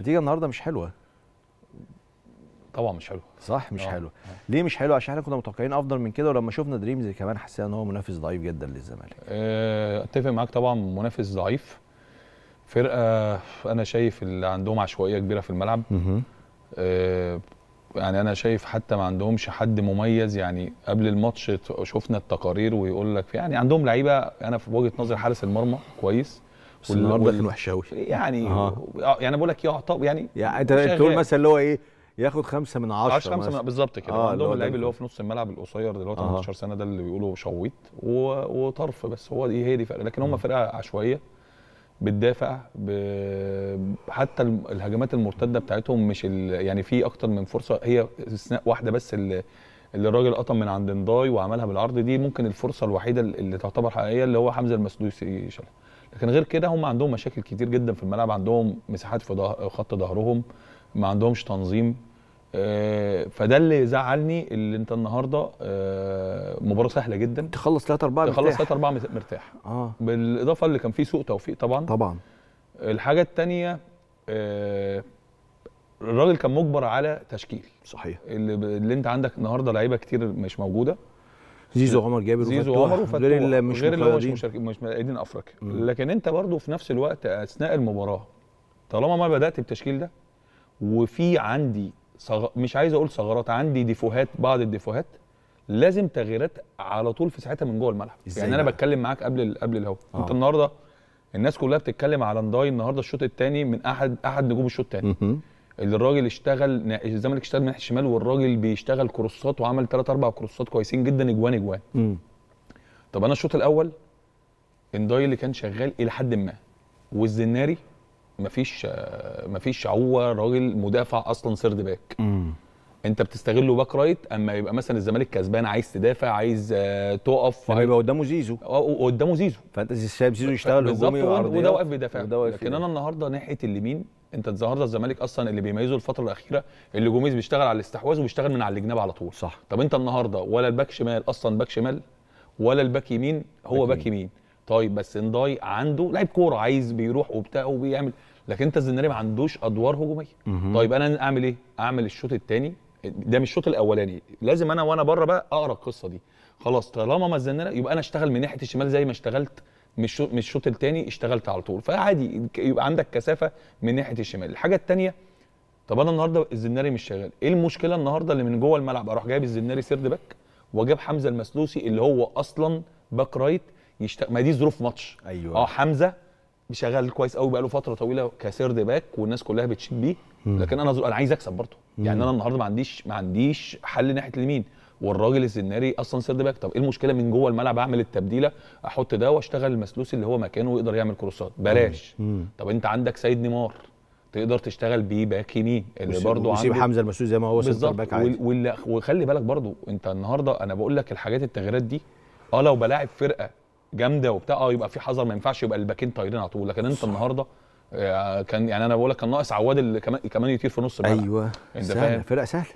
النتيجه النهارده مش حلوه طبعا مش حلو صح مش أوه. حلو ليه مش حلو عشان احنا كنا متوقعين افضل من كده ولما شفنا دريمز كمان حسينا ان هو منافس ضعيف جدا للزمالك آه، اتفق معاك طبعا منافس ضعيف فرقه انا شايف اللي عندهم عشوائيه كبيره في الملعب اها يعني انا شايف حتى ما عندهمش حد مميز يعني قبل الماتش شفنا التقارير ويقول لك يعني عندهم لعيبه انا في وجهه نظر حارس المرمى كويس بس النهارده كان وحش قوي يعني آه. يعني بقول لك يعطب يعني يعني انت تقول مثلا اللي هو ايه ياخد خمسة من عشرة 10 خمسة بالظبط كده آه عندهم اللعيب اللي هو في نص الملعب القصير دلوقتي 18 18 سنه ده اللي بيقولوا شويت وطرف بس هو دي هي دي فرق لكن هم فرقه عشوائيه بتدافع ب... حتى الهجمات المرتده بتاعتهم مش ال... يعني في اكتر من فرصه هي استثناء واحده بس اللي اللي الراجل قطم من عند نضاي وعملها بالعرض دي ممكن الفرصه الوحيده اللي تعتبر حقيقيه اللي هو حمزه المسدوسي شالها لكن غير كده هم عندهم مشاكل كتير جدا في الملعب عندهم مساحات في خط ظهرهم ما عندهمش تنظيم آه، فده اللي زعلني اللي انت النهارده آه، مباراه سهله جدا تخلص 3 4 مرتاح تخلص 3 4 مرتاح اه بالاضافه اللي كان فيه سوء توفيق طبعا طبعا الحاجه الثانيه آه، الراجل كان مجبر على تشكيل صحيح اللي, اللي انت عندك النهارده لعيبه كتير مش موجوده زيزو عمر جابر زيزو عمر وفتوح غير اللي مش غير اللي هو مش مشاركين مش مقيدين افريقيا لكن انت برضو في نفس الوقت اثناء المباراه طالما ما بدات بالتشكيل ده وفي عندي صغ... مش عايز اقول ثغرات عندي ديفوهات بعض الديفوهات لازم تغييرات على طول في ساعتها من جوه الملعب يعني انا بتكلم معاك قبل ال... قبل الهوا آه. انت النهارده الناس كلها بتتكلم على نداي النهارده الشوط الثاني من احد احد نجوم الشوط الثاني اللي الراجل اشتغل الزمالك اشتغل من ناحيه الشمال والراجل بيشتغل كروسات وعمل ثلاث اربع كروسات كويسين جدا اجوان اجوان مم. طب انا الشوط الاول انداي اللي كان شغال الى حد ما والزناري مفيش مفيش هو راجل مدافع اصلا سيرد باك مم. انت بتستغله باك رايت اما يبقى مثلا الزمالك كسبان عايز تدافع عايز آه، تقف هيبقى قدامه زيزو قدامه زيزو فانت سايب زيزو يشتغل هجومي وده واقف بيدافع لكن انا النهارده ناحيه اليمين انت النهارده الزمالك اصلا اللي بيميزه الفتره الاخيره اللي جوميز بيشتغل على الاستحواذ وبيشتغل من على الجناب على طول صح طب انت النهارده ولا الباك شمال اصلا باك شمال ولا الباك يمين هو باك يمين طيب بس انداي عنده لعيب كوره عايز بيروح وبتاع وبيعمل لكن انت الزناري ما عندوش ادوار هجوميه طيب انا اعمل ايه اعمل الشوط الثاني ده مش الشوط الاولاني لازم انا وانا بره بقى اقرا القصه دي خلاص طالما ما الزناري يبقى انا اشتغل من ناحيه الشمال زي ما اشتغلت مش مش الشوط الثاني اشتغلت على طول فعادي يبقى عندك كثافه من ناحيه الشمال الحاجه الثانيه طب انا النهارده الزناري مش شغال ايه المشكله النهارده اللي من جوه الملعب اروح جايب الزناري سيرد باك واجيب حمزه المسلوسي اللي هو اصلا باك رايت يشت... ما دي ظروف ماتش ايوه اه حمزه شغال كويس قوي بقاله فتره طويله كسيرد باك والناس كلها بتشيد بيه لكن انا انا عايز اكسب برضه يعني انا النهارده ما عنديش ما عنديش حل ناحيه اليمين والراجل الزناري اصلا سرد باك طب ايه المشكله من جوه الملعب اعمل التبديله احط ده واشتغل المسلوسي اللي هو مكانه ويقدر يعمل كروسات بلاش طب انت عندك سيد نيمار تقدر تشتغل بيه باك يمين اللي برضه وسيب حمزه المسلوسي زي ما هو سنتر باك عادي وخلي بالك برضه انت النهارده انا بقول لك الحاجات التغييرات دي اه لو بلاعب فرقه جامده وبتاع اه يبقى في حذر ما ينفعش يبقى الباكين طايرين على طول لكن انت النهارده آه، كان يعني انا بقول لك كان ناقص عواد اللي كمان كمان يطير في نص الملعب ايوه سهله فرقه سهله